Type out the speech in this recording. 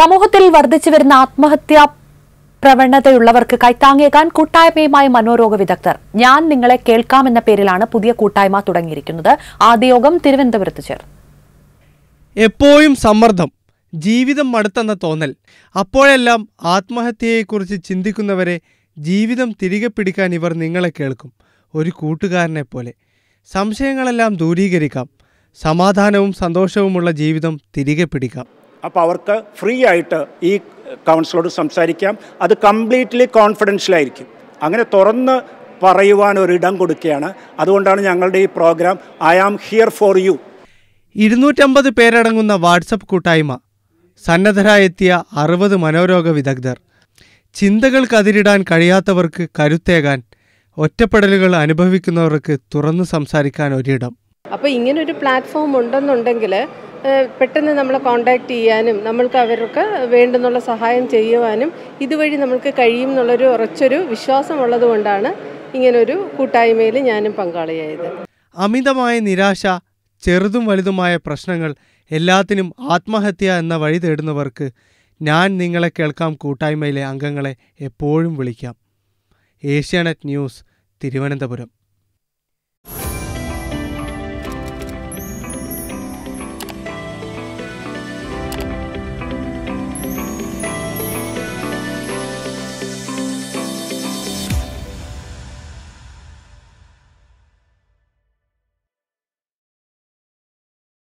സമൂഹത്തിൽ വർദ്ധിച്ചു വരുന്ന ആത്മഹത്യാ പ്രവണതയുള്ളവർക്ക് കൈത്താങ്ങേകാൻ കൂട്ടായ്മയുമായി മനോരോഗ വിദഗ്ധർ ഞാൻ നിങ്ങളെ കേൾക്കാം എന്ന പേരിലാണ് പുതിയ കൂട്ടായ്മ തുടങ്ങിയിരിക്കുന്നത് ആദ്യ യോഗം തിരുവനന്തപുരത്ത് ചേർന്നു എപ്പോഴും സമ്മർദ്ദം ജീവിതം മടുത്തെന്ന തോന്നൽ അപ്പോഴെല്ലാം ആത്മഹത്യയെക്കുറിച്ച് ചിന്തിക്കുന്നവരെ ജീവിതം തിരികെ പിടിക്കാൻ ഇവർ നിങ്ങളെ കേൾക്കും ഒരു കൂട്ടുകാരനെ പോലെ സംശയങ്ങളെല്ലാം ദൂരീകരിക്കാം സമാധാനവും സന്തോഷവുമുള്ള ജീവിതം തിരികെ പിടിക്കാം അപ്പോൾ അവർക്ക് ഫ്രീ ആയിട്ട് ഈ കൗൺസിലോട് സംസാരിക്കാം അത് കംപ്ലീറ്റ്ലി കോൺഫിഡൻഷ്യലായിരിക്കും അങ്ങനെ തുറന്ന് പറയുവാൻ ഒരിടം കൊടുക്കുകയാണ് അതുകൊണ്ടാണ് ഞങ്ങളുടെ ഈ programme I am here for you ഇരുന്നൂറ്റമ്പത് പേരടങ്ങുന്ന വാട്സപ്പ് കൂട്ടായ്മ സന്നദ്ധരായെത്തിയ അറുപത് മനോരോഗ വിദഗ്ധർ ചിന്തകൾക്കതിരിടാൻ കഴിയാത്തവർക്ക് കരുത്തേകാൻ ഒറ്റപ്പെടലുകൾ അനുഭവിക്കുന്നവർക്ക് തുറന്നു സംസാരിക്കാൻ ഒരിടം അപ്പോൾ ഇങ്ങനൊരു പ്ലാറ്റ്ഫോം ഉണ്ടെന്നുണ്ടെങ്കിൽ പെട്ടെന്ന് നമ്മളെ കോണ്ടാക്ട് ചെയ്യാനും നമ്മൾക്ക് അവർക്ക് വേണ്ടുന്നുള്ള സഹായം ചെയ്യുവാനും ഇതുവഴി നമ്മൾക്ക് കഴിയും എന്നുള്ളൊരു ഉറച്ചൊരു വിശ്വാസമുള്ളത് കൊണ്ടാണ് ഇങ്ങനൊരു കൂട്ടായ്മയിൽ ഞാനും പങ്കാളിയായത് അമിതമായ നിരാശ ചെറുതും വലുതുമായ പ്രശ്നങ്ങൾ എല്ലാത്തിനും ആത്മഹത്യ എന്ന വഴി തേടുന്നവർക്ക് ഞാൻ നിങ്ങളെ കേൾക്കാം കൂട്ടായ്മയിലെ അംഗങ്ങളെ എപ്പോഴും വിളിക്കാം ഏഷ്യാനെറ്റ് ന്യൂസ് തിരുവനന്തപുരം